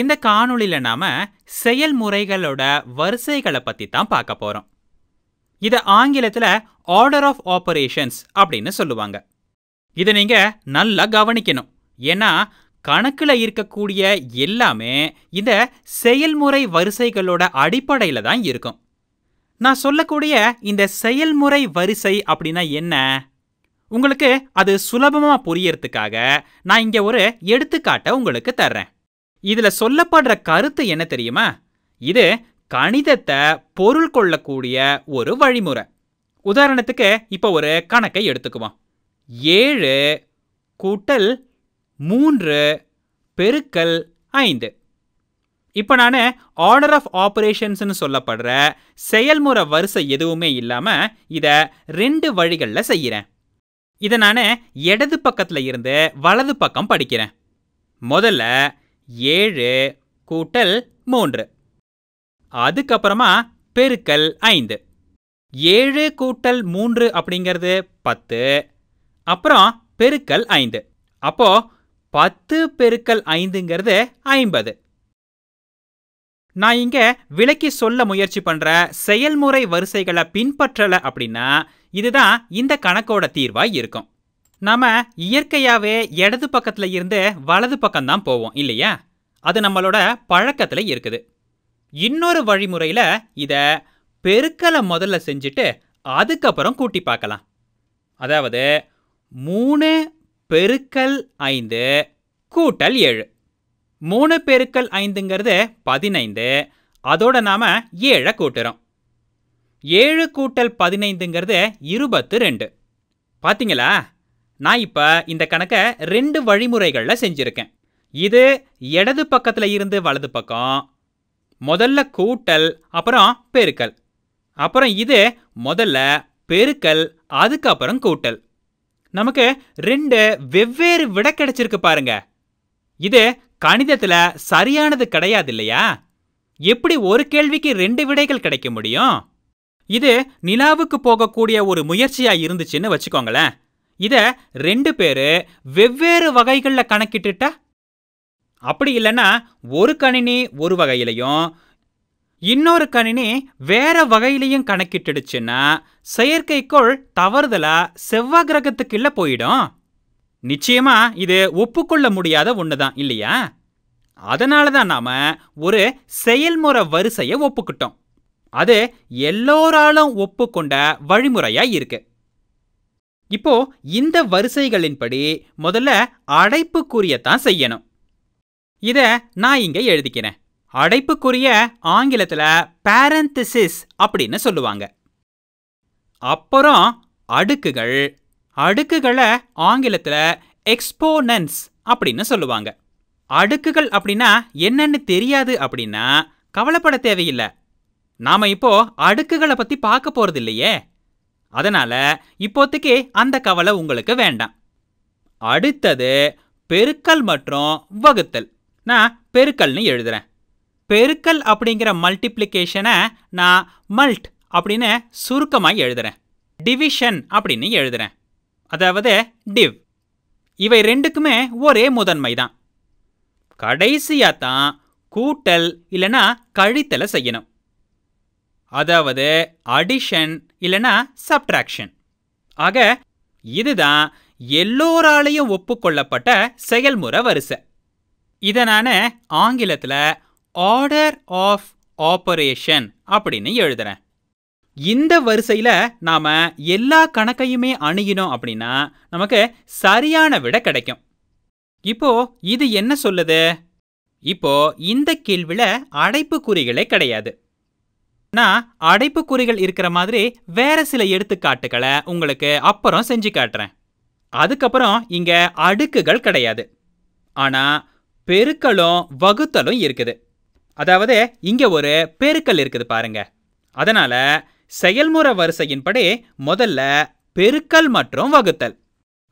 இந்த காணொளியில் நாம் செயல்முறைகளோட வரிசைகளை பற்றி தான் பார்க்க போகிறோம் இதை ஆங்கிலத்தில் ஆர்டர் ஆஃப் ஆபரேஷன்ஸ் அப்படின்னு சொல்லுவாங்க இதை நீங்கள் நல்லா கவனிக்கணும் ஏன்னா கணக்கில் இருக்கக்கூடிய எல்லாமே இந்த செயல்முறை வரிசைகளோட அடிப்படையில் தான் இருக்கும் நான் சொல்லக்கூடிய இந்த செயல்முறை வரிசை அப்படின்னா என்ன உங்களுக்கு அது சுலபமாக புரியறதுக்காக நான் இங்கே ஒரு எடுத்துக்காட்டை உங்களுக்கு தர்றேன் இதில் சொல்லப்படுற கருத்து என்ன தெரியுமா இது கணிதத்தை பொருள் கொள்ளக்கூடிய ஒரு வழிமுறை உதாரணத்துக்கு இப்போ ஒரு கணக்கை எடுத்துக்குவோம் ஏழு கூட்டல் மூன்று பெருக்கல் ஐந்து இப்போ நான் ஆர்டர் ஆஃப் ஆப்ரேஷன்ஸ்னு சொல்லப்படுற செயல்முறை வரிசை எதுவுமே இல்லாமல் இதை ரெண்டு வழிகளில் செய்கிறேன் இதை நான் இடது பக்கத்தில் இருந்து வலது பக்கம் படிக்கிறேன் முதல்ல ஏழு கூட்டல் மூன்று அதுக்கப்புறமா பெருக்கல் ஐந்து ஏழு கூட்டல் மூன்று அப்படிங்கிறது பத்து அப்புறம் பெருக்கல் ஐந்து அப்போ பத்து பெருக்கல் ஐந்துங்கிறது ஐம்பது நான் இங்க விளக்கி சொல்ல முயற்சி பண்ற செயல்முறை வரிசைகளை பின்பற்றல அப்படின்னா இதுதான் இந்த கணக்கோட தீர்வாய் இருக்கும் நம்ம இயற்கையாகவே இடது பக்கத்தில் இருந்து வலது பக்கம்தான் போவோம் இல்லையா அது நம்மளோட பழக்கத்தில் இருக்குது இன்னொரு வழிமுறையில் இதை பெருக்கலை முதல்ல செஞ்சுட்டு அதுக்கப்புறம் கூட்டி பார்க்கலாம் அதாவது மூணு பெருக்கல் ஐந்து கூட்டல் ஏழு மூணு பெருக்கல் ஐந்துங்கிறது பதினைந்து அதோட நாம் ஏழை கூட்டுறோம் ஏழு கூட்டல் பதினைந்துங்கிறது இருபத்து ரெண்டு பார்த்தீங்களா நான் இப்போ இந்த கணக்கை ரெண்டு வழிமுறைகளில் செஞ்சுருக்கேன் இது இடது பக்கத்தில் இருந்து வலது பக்கம் முதல்ல கூட்டல் அப்புறம் பெருக்கல் அப்புறம் இது முதல்ல பெருக்கல் அதுக்கப்புறம் கூட்டல் நமக்கு ரெண்டு வெவ்வேறு விட கிடைச்சிருக்கு பாருங்க இது கணிதத்தில் சரியானது கிடையாது இல்லையா எப்படி ஒரு கேள்விக்கு ரெண்டு விடைகள் கிடைக்க முடியும் இது நிலாவுக்கு போகக்கூடிய ஒரு முயற்சியா இருந்துச்சுன்னு வச்சுக்கோங்களேன் இதை ரெண்டு பேர் வெவ்வேறு வகைகளில் கணக்கிட்டுட்டா அப்படி இல்லைன்னா ஒரு கணினி ஒரு வகையிலையும் இன்னொரு கணினி வேற வகையிலையும் கணக்கிட்டுடுச்சுன்னா செயற்கைக்கோள் தவறுதலாக செவ்வாய் கிரகத்துக்குள்ள போயிடும் நிச்சயமா இது ஒப்புக்கொள்ள முடியாத ஒன்று தான் இல்லையா அதனால தான் நாம் ஒரு செயல்முறை வரிசையை ஒப்புக்கிட்டோம் அது எல்லோராலும் ஒப்புக்கொண்ட வழிமுறையாக இருக்குது இப்போ இந்த வரிசைகளின்படி முதல்ல அடைப்புக்குரியத்தான் செய்யணும் இத நான் இங்க எழுதிக்கிறேன் அடைப்புக்குரிய ஆங்கிலத்துல பேரந்திசிஸ் அப்படின்னு சொல்லுவாங்க அப்புறம் அடுக்குகள் அடுக்குகளை ஆங்கிலத்தில் எக்ஸ்போனன்ஸ் அப்படின்னு சொல்லுவாங்க அடுக்குகள் அப்படின்னா என்னன்னு தெரியாது அப்படின்னா கவலைப்பட தேவையில்லை நாம இப்போ அடுக்குகளை பற்றி பார்க்க போகிறது இல்லையே அதனால இப்போதைக்கு அந்த கவலை உங்களுக்கு வேண்டாம் அடுத்தது பெருக்கல் மற்றும் வகுத்தல் நான் பெருக்கல்னு எழுதுறேன் பெருக்கல் அப்படிங்கிற மல்டிப்ளிகேஷனை நான் மல்ட் அப்படின்னு சுருக்கமாக எழுதுறேன் டிவிஷன் அப்படின்னு எழுதுறேன் அதாவது டிவ் இவை ரெண்டுக்குமே ஒரே முதன்மை தான் கடைசியாக தான் கூட்டல் இல்லைனா கழித்தலை செய்யணும் அதாவது அடிஷன் இல்லைனா சப்ட்ராக்ஷன் ஆக இதுதான் எல்லோராலையும் ஒப்புக்கொள்ளப்பட்ட செயல்முறை வரிசை இதை நான் ஆங்கிலத்தில் ஆர்டர் ஆஃப் ஆபரேஷன் அப்படின்னு எழுதுறேன் இந்த வரிசையில் நாம் எல்லா கணக்கையுமே அணுகினோம் அப்படின்னா நமக்கு சரியான விட கிடைக்கும் இப்போ இது என்ன சொல்லுது இப்போ இந்த கேள்வியில் அடைப்பு குறிகளே கிடையாது நான் அடைப்புக்குறிகள் இருக்கிற மாதிரி வேற சில எடுத்துக்காட்டுகளை உங்களுக்கு அப்புறம் செஞ்சு காட்டுறேன் அதுக்கப்புறம் இங்க அடுக்குகள் கிடையாது ஆனா பெருக்கலும் வகுத்தலும் இருக்குது அதாவது இங்க ஒரு பெருக்கல் இருக்குது பாருங்க அதனால செயல்முறை வரிசையின்படி முதல்ல பெருக்கல் மற்றும் வகுத்தல்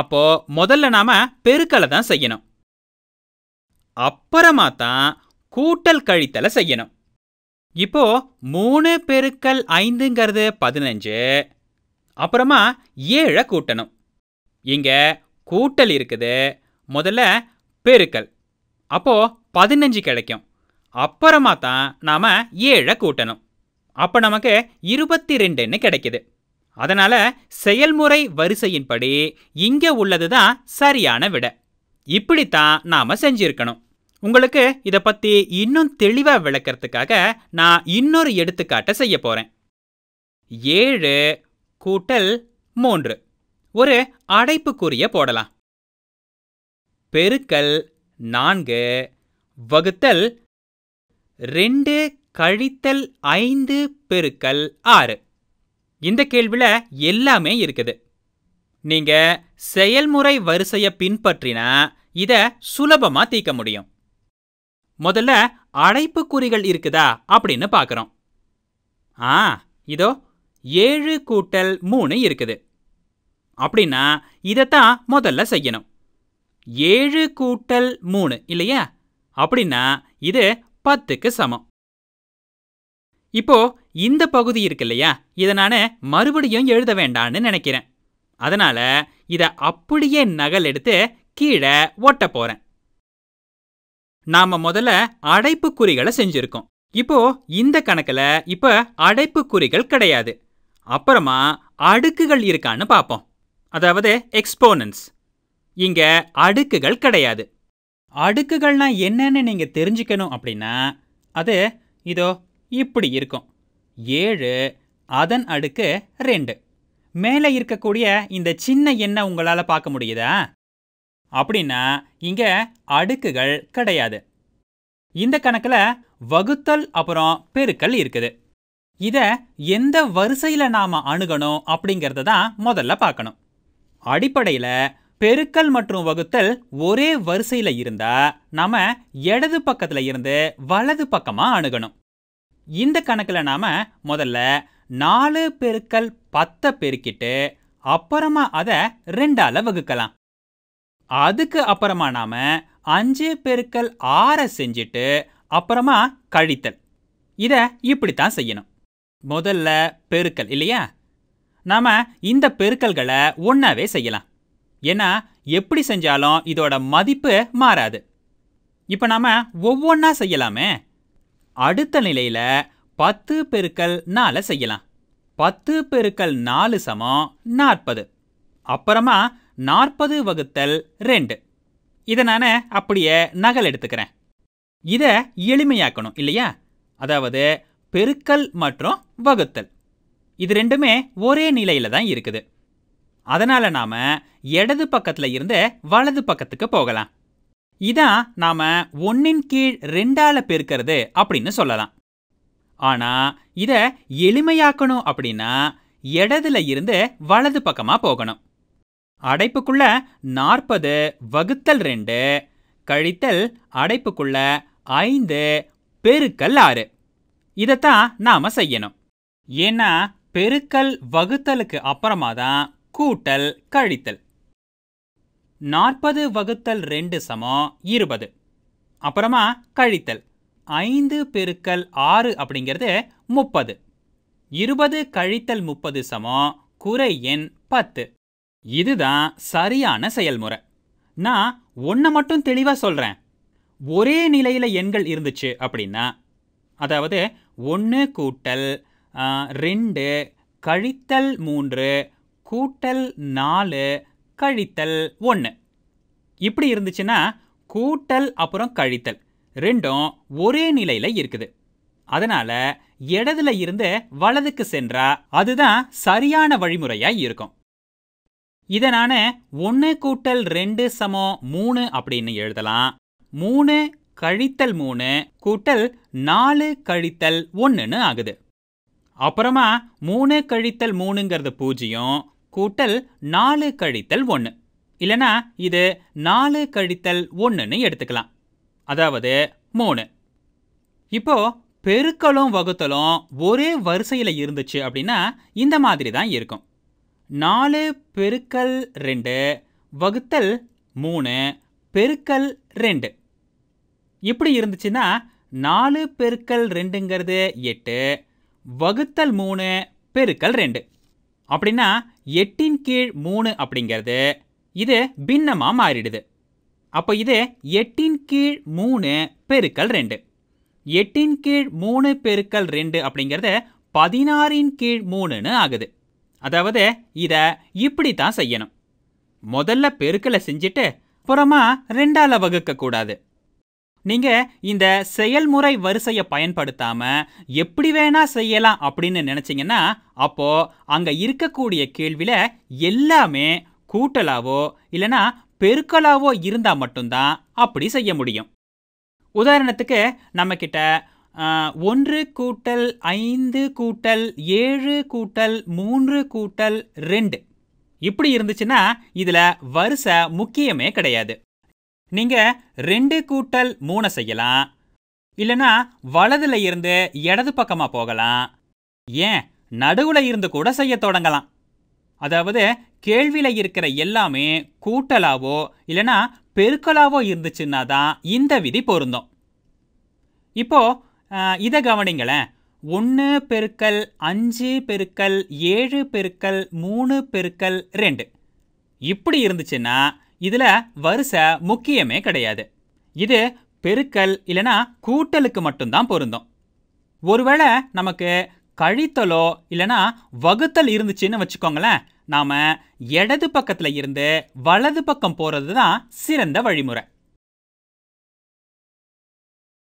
அப்போ முதல்ல நாம பெருக்கலை தான் செய்யணும் அப்புறமா தான் கூட்டல் கழித்தலை செய்யணும் இப்போ மூணு பெருக்கல் ஐந்துங்கிறது பதினஞ்சு அப்புறமா ஏழை கூட்டணும் இங்கே கூட்டல் இருக்குது முதல்ல பெருக்கல் அப்போது பதினஞ்சு கிடைக்கும் அப்புறமா தான் நாம் ஏழை கூட்டணும் அப்போ நமக்கு இருபத்தி ரெண்டுன்னு கிடைக்குது அதனால் செயல்முறை வரிசையின்படி இங்கே உள்ளது தான் சரியான விட இப்படித்தான் நாம் செஞ்சிருக்கணும் உங்களுக்கு இதை பற்றி இன்னும் தெளிவாக விளக்கிறதுக்காக நான் இன்னொரு எடுத்துக்காட்டை செய்ய போகிறேன் ஏழு கூட்டல் மூன்று ஒரு அடைப்புக்குரிய போடலாம் பெருக்கல் நான்கு வகுத்தல் ரெண்டு கழித்தல் ஐந்து பெருக்கல் ஆறு இந்த கேள்வியில் எல்லாமே இருக்குது நீங்கள் செயல்முறை வரிசையை பின்பற்றினா இதை சுலபமாக தீர்க்க முடியும் முதல்ல அடைப்புக்குறிகள் இருக்குதா அப்படின்னு பார்க்குறோம் ஆ இதோ ஏழு கூட்டல் மூணு இருக்குது அப்படின்னா இதைத்தான் முதல்ல செய்யணும் ஏழு கூட்டல் மூணு இல்லையா அப்படின்னா இது பத்துக்கு சமம் இப்போ இந்த பகுதி இருக்கு இல்லையா இதை நான் மறுபடியும் எழுத வேண்டான்னு நினைக்கிறேன் அதனால இதை அப்படியே நகல் எடுத்து கீழே ஒட்ட போகிறேன் நாம முதல்ல அடைப்புக்குறிகளை செஞ்சிருக்கோம் இப்போ இந்த கணக்குல இப்ப அடைப்புக்குறிகள் கிடையாது அப்புறமா அடுக்குகள் இருக்கான்னு பார்ப்போம் அதாவது எக்ஸ்போனன்ஸ் இங்க அடுக்குகள் கிடையாது அடுக்குகள்னா என்னன்னு நீங்க தெரிஞ்சுக்கணும் அப்படின்னா அது இதோ இப்படி இருக்கும் ஏழு அதன் அடுக்கு ரெண்டு மேலே இருக்கக்கூடிய இந்த சின்ன எண்ணை உங்களால் பார்க்க முடியுதா அப்படின்னா இங்கே அடுக்குகள் கிடையாது இந்த கணக்கில் வகுத்தல் அப்புறம் பெருக்கல் இருக்குது இதை எந்த வரிசையில் நாம் அணுகணும் அப்படிங்கிறத தான் முதல்ல பார்க்கணும் அடிப்படையில் பெருக்கல் மற்றும் வகுத்தல் ஒரே வரிசையில் இருந்தால் நாம் இடது பக்கத்தில் இருந்து வலது பக்கமாக அணுகணும் இந்த கணக்கில் நாம் முதல்ல நாலு பெருக்கல் பத்தை பெருக்கிட்டு அப்புறமா அதை ரெண்டால் வகுக்கலாம் அதுக்கு அப்புறமா நாம் அஞ்சு பெருக்கல் ஆறை செஞ்சுட்டு அப்புறமா கழித்தல் இதை இப்படித்தான் செய்யணும் முதல்ல பெருக்கல் இல்லையா நாம் இந்த பெருக்கல்களை ஒன்றாவே செய்யலாம் ஏன்னா எப்படி செஞ்சாலும் இதோட மதிப்பு மாறாது இப்போ நாம் ஒவ்வொன்றா செய்யலாமே அடுத்த நிலையில் பத்து பெருக்கல் நாளை செய்யலாம் பத்து பெருக்கல் நாலு சமம் நாற்பது அப்புறமா நாற்பது வகுத்தல் ரெண்டு இதை நான் அப்படியே நகல் எடுத்துக்கிறேன் இதை எளிமையாக்கணும் இல்லையா அதாவது பெருக்கல் மற்றும் வகுத்தல் இது ரெண்டுமே ஒரே நிலையில் தான் இருக்குது அதனால் நாம் இடது பக்கத்தில் இருந்து வலது பக்கத்துக்கு போகலாம் இதான் நாம் ஒன்றின் கீழ் ரெண்டால் பெருக்கிறது அப்படின்னு சொல்லலாம் ஆனால் இதை எளிமையாக்கணும் அப்படின்னா இடதுல இருந்து வலது பக்கமாக போகணும் அடைப்புக்குள்ள நாற்பது வகுத்தல் ரெண்டு கழித்தல் அடைப்புக்குள்ள ஐந்து பெருக்கல் ஆறு இதைத்தான் நாம் செய்யணும் ஏன்னா பெருக்கல் வகுத்தலுக்கு அப்புறமா தான் கூட்டல் கழித்தல் நாற்பது வகுத்தல் ரெண்டு சமம் இருபது அப்புறமா கழித்தல் ஐந்து பெருக்கல் ஆறு அப்படிங்கிறது முப்பது இருபது கழித்தல் முப்பது சமம் குறை எண் பத்து இதுதான் சரியான செயல்முறை நான் ஒன்றை மட்டும் தெளிவாக சொல்கிறேன் ஒரே நிலையில் எண்கள் இருந்துச்சு அப்படின்னா அதாவது ஒன்று கூட்டல் ரெண்டு கழித்தல் மூன்று கூட்டல் நாலு கழித்தல் ஒன்று இப்படி இருந்துச்சுன்னா கூட்டல் அப்புறம் கழித்தல் ரெண்டும் ஒரே நிலையில் இருக்குது அதனால் இடதுல இருந்து வலதுக்கு சென்றா அதுதான் சரியான வழிமுறையாக இருக்கும் இதனான ஒன்று கூட்டல் ரெண்டு சமம் மூணு அப்படின்னு எழுதலாம் மூணு கழித்தல் மூணு கூட்டல் நாலு கழித்தல் ஒன்றுன்னு ஆகுது அப்புறமா மூணு கழித்தல் மூணுங்கிறது பூஜ்ஜியம் கூட்டல் நாலு கழித்தல் ஒன்று இல்லைனா இது நாலு கழித்தல் ஒன்றுன்னு எடுத்துக்கலாம் அதாவது மூணு இப்போ பெருக்கலும் வகுத்தலும் ஒரே வரிசையில் இருந்துச்சு அப்படின்னா இந்த மாதிரி தான் இருக்கும் நாலு பெருக்கல் ரெண்டு வகுத்தல் மூணு பெருக்கல் ரெண்டு இப்படி இருந்துச்சுன்னா நாலு பெருக்கல் ரெண்டுங்கிறது எட்டு வகுத்தல் மூணு பெருக்கல் ரெண்டு அப்படின்னா எட்டின் கீழ் மூணு அப்படிங்கிறது இது பின்னமாக மாறிடுது அப்போ இது எட்டின் கீழ் மூணு பெருக்கல் ரெண்டு எட்டின் கீழ் மூணு பெருக்கல் ரெண்டு அப்படிங்கிறது பதினாறின் கீழ் மூணுன்னு ஆகுது அதாவது இதை இப்படி தான் செய்யணும் முதல்ல பெருக்கலை செஞ்சுட்டு அப்புறமா ரெண்டால் வகுக்கக்கூடாது நீங்கள் இந்த செயல்முறை வரிசையை பயன்படுத்தாமல் எப்படி வேணா செய்யலாம் அப்படின்னு நினச்சிங்கன்னா அப்போ அங்கே இருக்கக்கூடிய கேள்வியில் எல்லாமே கூட்டலாவோ இல்லைனா பெருக்கலாவோ இருந்தால் மட்டும்தான் அப்படி செய்ய முடியும் உதாரணத்துக்கு நம்மக்கிட்ட ஒன்று கூட்டல் ஐந்து கூட்டல் ஏழு கூட்டல் மூன்று கூட்டல் ரெண்டு இப்படி இருந்துச்சுன்னா இதில் வரிசை முக்கியமே கிடையாது நீங்கள் ரெண்டு கூட்டல் மூணை செய்யலாம் இல்லைனா வலதுல இருந்து இடது பக்கமாக போகலாம் ஏன் நடுவில் இருந்து கூட செய்ய தொடங்கலாம் அதாவது கேள்வியில் இருக்கிற எல்லாமே கூட்டலாவோ இல்லைனா பெருக்கலாவோ இருந்துச்சுன்னா தான் இந்த விதி பொருந்தும் இப்போது இதை கவனிங்களேன் ஒன்று பெருக்கல் அஞ்சு பெருக்கல் ஏழு பெருக்கல் மூணு பெருக்கல் ரெண்டு இப்படி இருந்துச்சுன்னா இதில் வரிசை முக்கியமே கிடையாது இது பெருக்கல் இல்லைனா கூட்டலுக்கு மட்டும்தான் பொருந்தும் ஒருவேளை நமக்கு கழித்தலோ இல்லைனா வகுத்தல் இருந்துச்சுன்னு வச்சுக்கோங்களேன் நாம் இடது பக்கத்தில் இருந்து வலது பக்கம் போகிறது தான் சிறந்த வழிமுறை